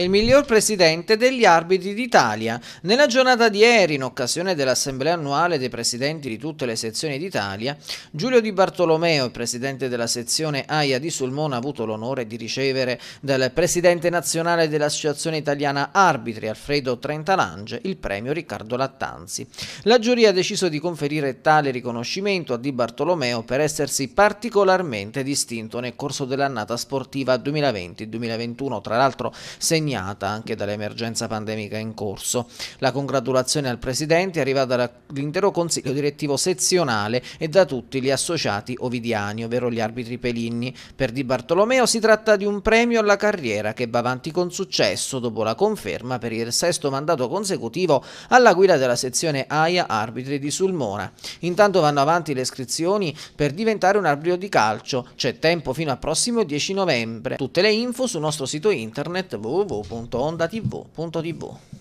e il miglior presidente degli arbitri d'Italia. Nella giornata di ieri, in occasione dell'assemblea annuale dei presidenti di tutte le sezioni d'Italia, Giulio Di Bartolomeo, il presidente della sezione AIA di Sulmona, ha avuto l'onore di ricevere dal presidente nazionale dell'Associazione Italiana Arbitri, Alfredo Trentalange, il premio Riccardo Lattanzi. La giuria ha deciso di conferire tale riconoscimento a Di Bartolomeo per essersi particolarmente distinto nel corso dell'annata sportiva 2020-2021, tra l'altro segnato premiata anche dall'emergenza pandemica in corso. La congratulazione al Presidente è arrivata dall'intero Consiglio direttivo sezionale e da tutti gli associati ovidiani, ovvero gli arbitri Peligni. Per Di Bartolomeo si tratta di un premio alla carriera che va avanti con successo dopo la conferma per il sesto mandato consecutivo alla guida della sezione AIA Arbitri di Sulmona. Intanto vanno avanti le iscrizioni per diventare un arbitro di calcio. C'è tempo fino al prossimo 10 novembre. Tutte le info sul nostro sito internet www www.ondatv.tv